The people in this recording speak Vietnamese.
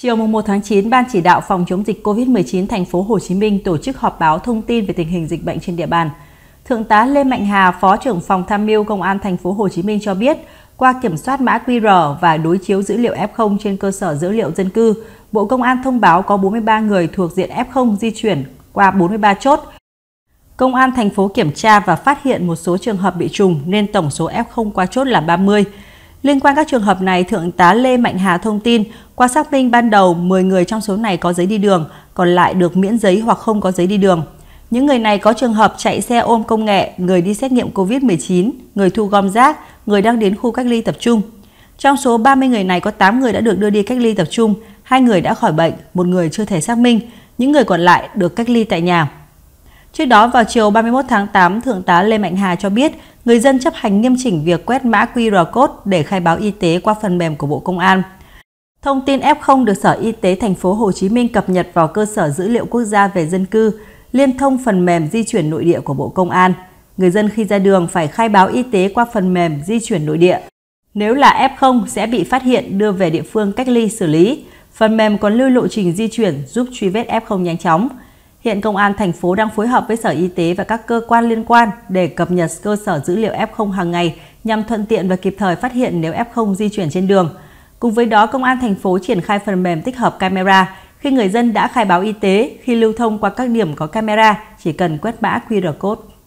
Chiều 1 tháng 9, Ban chỉ đạo phòng chống dịch COVID-19 thành phố Hồ Chí Minh tổ chức họp báo thông tin về tình hình dịch bệnh trên địa bàn. Thượng tá Lê Mạnh Hà, Phó trưởng phòng tham mưu Công an thành phố Hồ Chí Minh cho biết, qua kiểm soát mã QR và đối chiếu dữ liệu F0 trên cơ sở dữ liệu dân cư, Bộ Công an thông báo có 43 người thuộc diện F0 di chuyển qua 43 chốt. Công an thành phố kiểm tra và phát hiện một số trường hợp bị trùng nên tổng số F0 qua chốt là 30. Liên quan các trường hợp này, Thượng tá Lê Mạnh Hà thông tin, qua xác minh ban đầu 10 người trong số này có giấy đi đường, còn lại được miễn giấy hoặc không có giấy đi đường. Những người này có trường hợp chạy xe ôm công nghệ, người đi xét nghiệm COVID-19, người thu gom rác, người đang đến khu cách ly tập trung. Trong số 30 người này có 8 người đã được đưa đi cách ly tập trung, hai người đã khỏi bệnh, một người chưa thể xác minh, những người còn lại được cách ly tại nhà. Trước đó vào chiều 31 tháng 8, Thượng tá Lê Mạnh Hà cho biết người dân chấp hành nghiêm chỉnh việc quét mã QR code để khai báo y tế qua phần mềm của Bộ Công an. Thông tin F0 được Sở Y tế thành phố Hồ Chí Minh cập nhật vào cơ sở dữ liệu quốc gia về dân cư, liên thông phần mềm di chuyển nội địa của Bộ Công an. Người dân khi ra đường phải khai báo y tế qua phần mềm di chuyển nội địa. Nếu là F0 sẽ bị phát hiện đưa về địa phương cách ly xử lý. Phần mềm còn lưu lộ trình di chuyển giúp truy vết F0 nhanh chóng. Hiện Công an thành phố đang phối hợp với Sở Y tế và các cơ quan liên quan để cập nhật cơ sở dữ liệu F0 hàng ngày nhằm thuận tiện và kịp thời phát hiện nếu F0 di chuyển trên đường. Cùng với đó, Công an thành phố triển khai phần mềm tích hợp camera. Khi người dân đã khai báo y tế, khi lưu thông qua các điểm có camera, chỉ cần quét mã QR code.